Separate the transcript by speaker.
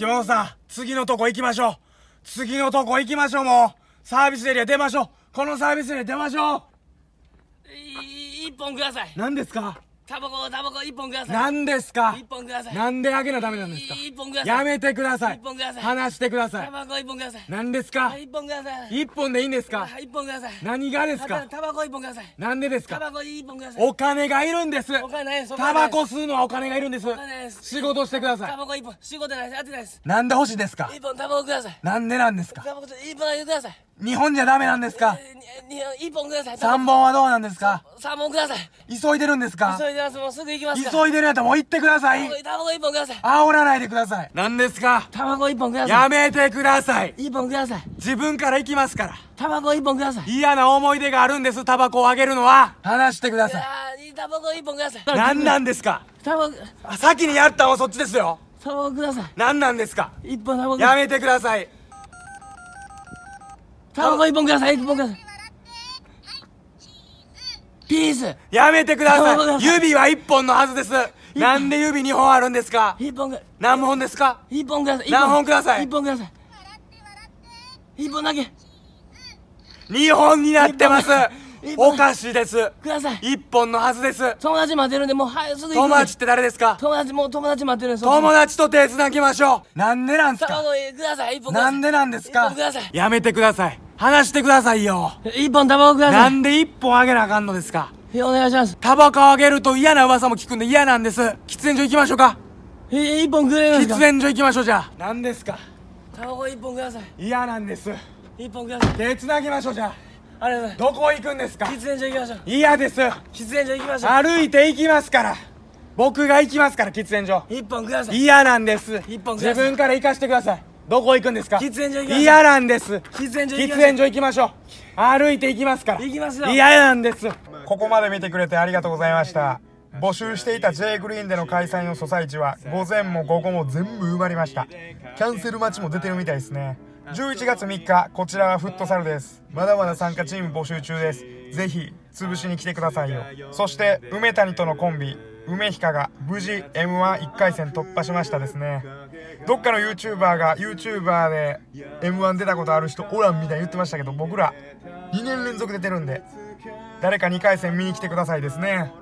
Speaker 1: 木本さん、次のとこ行きましょう。次のとこ行きましょう、もう。サービスエリア出ましょう。このサービスエリア出ましょう。一本ください。何ですかタバコタバコ一本ください何ですか一本くださいなんであげなダメなんですか一本くださいやめてください一本ください話してくださいタバコ一本ください何ですか一本ください一本でいいんですか一本ください何がですかタバコ一本くださいでですかタバコ一本くださいお金がいるんですお金ないですタバコ吸うのはお金がいるんですお金ないです仕事してくださいタバコ一本仕事ないです当てないですんで欲しいですか一本タバコくださいなんでなんですかタバコ一本ください日本じゃダメなんですか1本ください三本はどうなんですか三本ください。急いでるんですか急いでます。もうすぐ行きます急いでるやったらもう行ってください。卵お本ください。煽らないでください。何ですか卵一本ください。やめてください。一本ください。自分から行きますから。卵一本ください。嫌な思い出があるんです、タバコをあげるのは。話してください。タバコ一本ください。何なんですかタ先にやったのはそっちですよ。タください。何なんですか一本タバコ。やめてください。タバコ一本ください一本くださいピースやめてください指は一本のはずですなんで指二本あるんですか一本何本ですか一本ください何本ください一本ください一本だけ二本になってますおかしいですください一本のはずです友達待てるんでもう早すぐ友達って誰ですか友達もう友達待ってるんです友達と手つなぎましょうなんでなんですかください一本なんでなんですかやめてください話してくださいよ一本タバコくださいなんで一本あげなあかんのですかお願いしますタバコあげると嫌な噂も聞くんで嫌なんです喫煙所行きましょうかえ一本くれるんですか喫煙所行きましょうじゃあ何ですかタバコ一本ください嫌なんです一本ください手つなぎましょうじゃああれどこ行くんですか喫煙所行きましょう嫌です喫煙所行きましょう歩いて行きますから僕が行きますから喫煙所一本ください嫌なんです一本自分から行かしてください
Speaker 2: どこ行くんですか喫煙所行きましょう嫌なんです喫煙所喫煙所行きましょう歩いて行きますから行きますよ嫌なんですここまで見てくれてありがとうございました募集していた J グリーンでの開催のソサイチは午前も午後も全部埋まりましたキャンセル待ちも出てるみたいですね11月3日こちらはフットサルですまだまだ参加チーム募集中ですぜひ潰しに来てくださいよそして梅谷とのコンビ梅ひかが無事 m 1 1回戦突破しましたですねどっかの YouTuber が YouTuber で m 1出たことある人おらんみたいに言ってましたけど僕ら2年連続出てるんで誰か2回戦見に来てくださいですね